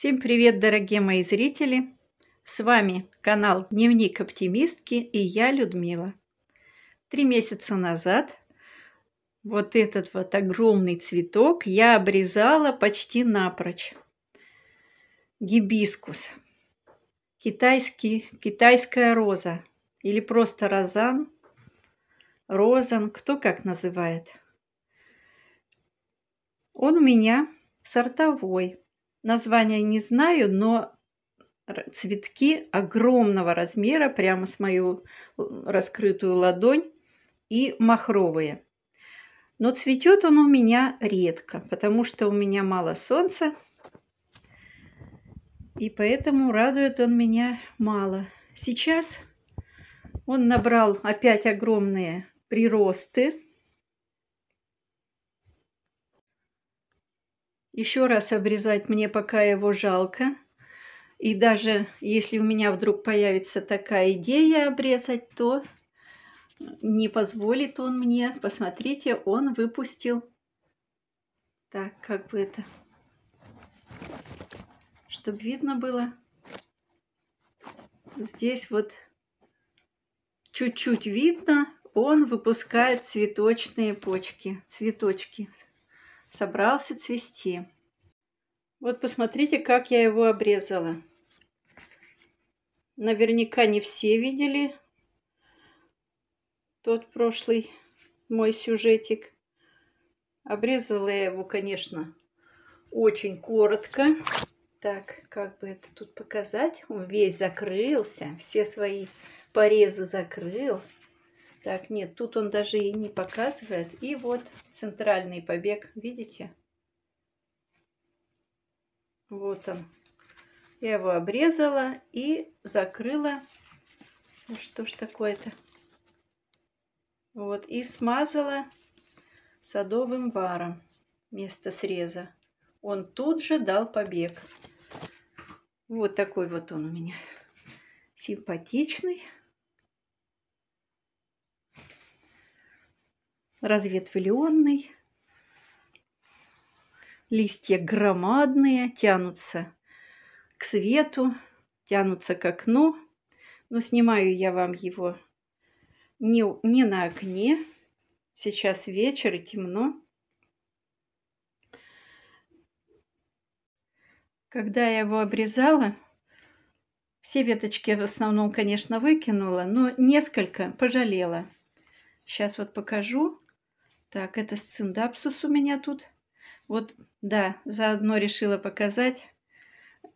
Всем привет, дорогие мои зрители! С вами канал Дневник Оптимистки и я, Людмила. Три месяца назад вот этот вот огромный цветок я обрезала почти напрочь. Гибискус. Китайский, китайская роза или просто розан, розан, кто как называет. Он у меня сортовой, Название не знаю, но цветки огромного размера, прямо с мою э, раскрытую ладонь, и махровые. Но цветет он у меня редко, потому что у меня мало солнца, и поэтому радует он меня мало. Сейчас он набрал опять огромные приросты, Еще раз обрезать мне пока его жалко. И даже если у меня вдруг появится такая идея обрезать, то не позволит он мне. Посмотрите, он выпустил. Так, как бы это... Чтобы видно было. Здесь вот чуть-чуть видно, он выпускает цветочные почки, цветочки собрался цвести. Вот посмотрите, как я его обрезала. Наверняка не все видели тот прошлый мой сюжетик. Обрезала я его, конечно, очень коротко. Так, как бы это тут показать? Он весь закрылся, все свои порезы закрыл. Так, нет, тут он даже и не показывает. И вот центральный побег, видите? Вот он. Я его обрезала и закрыла. Ну, что ж такое-то? Вот, и смазала садовым варом место среза. Он тут же дал побег. Вот такой вот он у меня симпатичный. разветвленный. Листья громадные, тянутся к свету, тянутся к окну. Но снимаю я вам его не, не на окне. Сейчас вечер и темно. Когда я его обрезала, все веточки в основном, конечно, выкинула, но несколько пожалела. Сейчас вот покажу. Так, это сциндапсус у меня тут. Вот, да, заодно решила показать.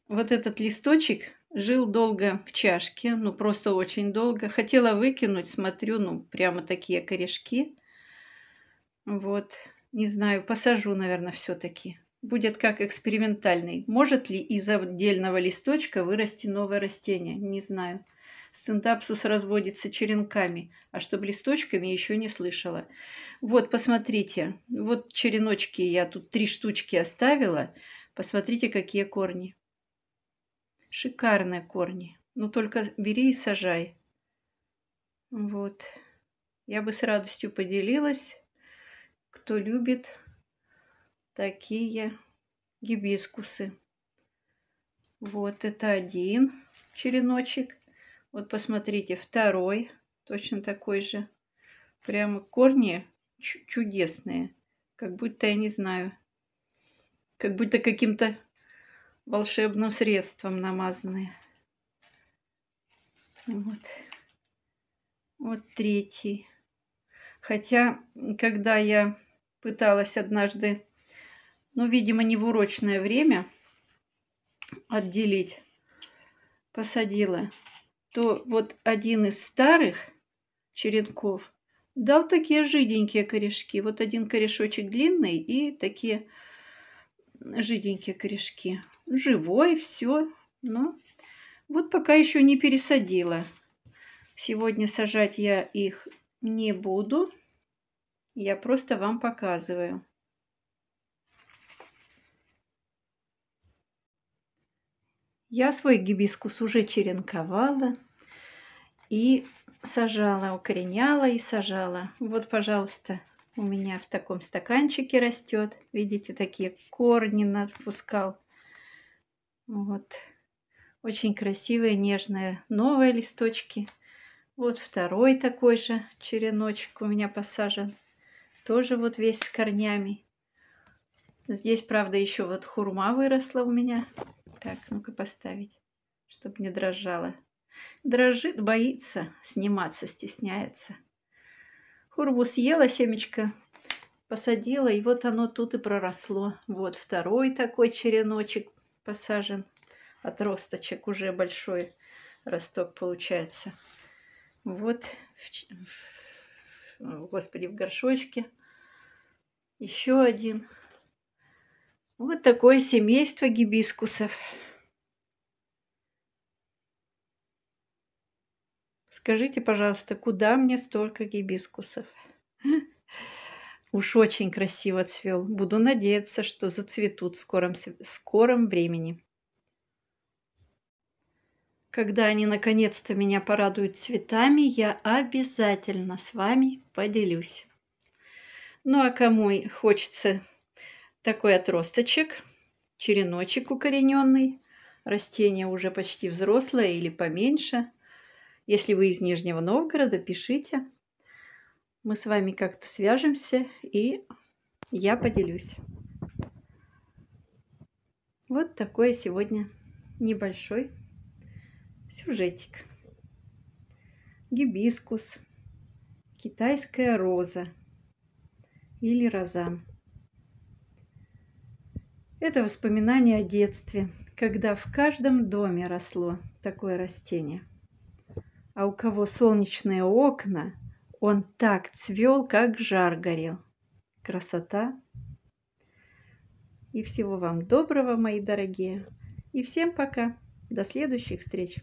Вот этот листочек жил долго в чашке, ну просто очень долго. Хотела выкинуть, смотрю, ну прямо такие корешки. Вот, не знаю, посажу, наверное, все-таки будет как экспериментальный. Может ли из отдельного листочка вырасти новое растение? Не знаю. Синтапсус разводится черенками, а чтобы листочками еще не слышала. Вот, посмотрите, вот череночки я тут три штучки оставила. Посмотрите, какие корни. Шикарные корни. Ну, только бери и сажай. Вот. Я бы с радостью поделилась. Кто любит, такие гибискусы. Вот это один череночек. Вот посмотрите, второй точно такой же. Прямо корни чудесные. Как будто, я не знаю, как будто каким-то волшебным средством намазанные. Вот. Вот третий. Хотя, когда я пыталась однажды ну, видимо, не в урочное время отделить посадила, то вот один из старых черенков дал такие жиденькие корешки. Вот один корешочек длинный и такие жиденькие корешки. Живой, все. Но ну, вот пока еще не пересадила. Сегодня сажать я их не буду. Я просто вам показываю. Я свой гибискус уже черенковала и сажала, укореняла и сажала. Вот, пожалуйста, у меня в таком стаканчике растет. Видите, такие корни отпускал. Вот. Очень красивые, нежные новые листочки. Вот второй такой же череночек у меня посажен. Тоже вот весь с корнями. Здесь, правда, еще вот хурма выросла у меня. Так, ну-ка поставить, чтобы не дрожала. Дрожит, боится, сниматься стесняется. Хурбу съела семечко, посадила, и вот оно тут и проросло. Вот второй такой череночек посажен. Отросточек уже большой росток получается. Вот, в, в, господи, в горшочке. Еще один вот такое семейство гибискусов. Скажите, пожалуйста, куда мне столько гибискусов? Уж очень красиво цвел. Буду надеяться, что зацветут в скором, в скором времени. Когда они наконец-то меня порадуют цветами, я обязательно с вами поделюсь. Ну а кому хочется такой отросточек, череночек укорененный. Растение уже почти взрослое или поменьше. Если вы из Нижнего Новгорода, пишите. Мы с вами как-то свяжемся, и я поделюсь. Вот такой сегодня небольшой сюжетик. Гибискус, китайская роза или розан – это воспоминание о детстве, когда в каждом доме росло такое растение. А у кого солнечные окна, он так цвел, как жар горел. Красота! И всего вам доброго, мои дорогие. И всем пока. До следующих встреч.